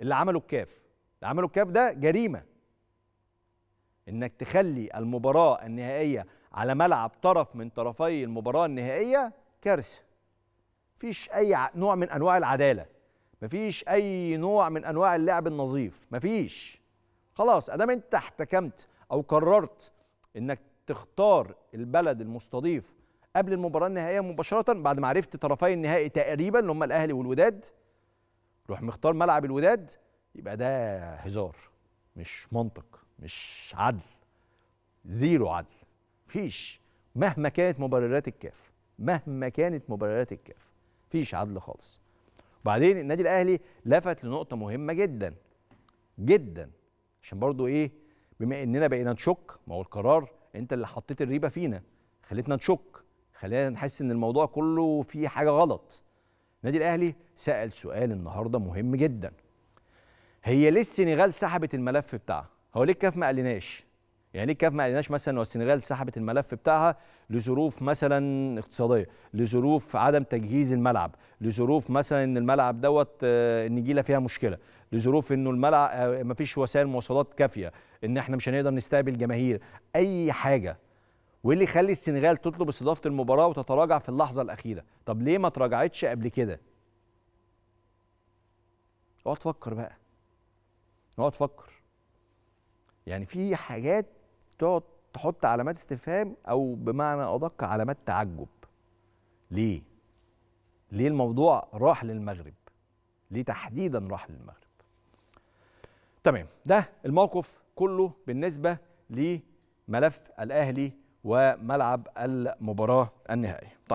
اللي عمله الكاف اللي عمله الكاف ده جريمه انك تخلي المباراه النهائيه على ملعب طرف من طرفي المباراه النهائيه كارثه مفيش اي نوع من انواع العداله مفيش اي نوع من انواع اللعب النظيف مفيش خلاص ادام انت احتكمت او قررت انك تختار البلد المستضيف قبل المباراه النهائيه مباشره بعد ما عرفت طرفي النهائي تقريبا اللي هم الاهلي والوداد يروح مختار ملعب الوداد يبقى ده هزار مش منطق مش عدل زيرو عدل فيش مهما كانت مبررات الكاف مهما كانت مبررات الكاف فيش عدل خالص وبعدين النادي الاهلي لفت لنقطه مهمه جدا جدا عشان برضو ايه بما اننا بقينا نشك ما هو القرار انت اللي حطيت الريبه فينا خليتنا نشك خلينا نحس ان الموضوع كله فيه حاجه غلط النادي الاهلي سال سؤال النهارده مهم جدا هي ليه السنغال سحبت الملف بتاعها هو ليه الكاف ما قالناش يعني ليه الكاف ما قالناش مثلا والسنغال سحبت الملف بتاعها لظروف مثلا اقتصاديه لظروف عدم تجهيز الملعب لظروف مثلا ان الملعب دوت آه، النجيله فيها مشكله لظروف انه الملعب آه، ما فيش وسائل مواصلات كافيه ان احنا مش هنقدر نستقبل جماهير اي حاجه وايه اللي يخلي السنغال تطلب استضافه المباراه وتتراجع في اللحظه الاخيره طب ليه ما تراجعتش قبل كده اقعد فكر بقى اقعد فكر يعني في حاجات تقعد تحط علامات استفهام او بمعنى ادق علامات تعجب ليه ليه الموضوع راح للمغرب ليه تحديدا راح للمغرب تمام ده الموقف كله بالنسبه لملف الاهلي وملعب المباراة النهائية طيب.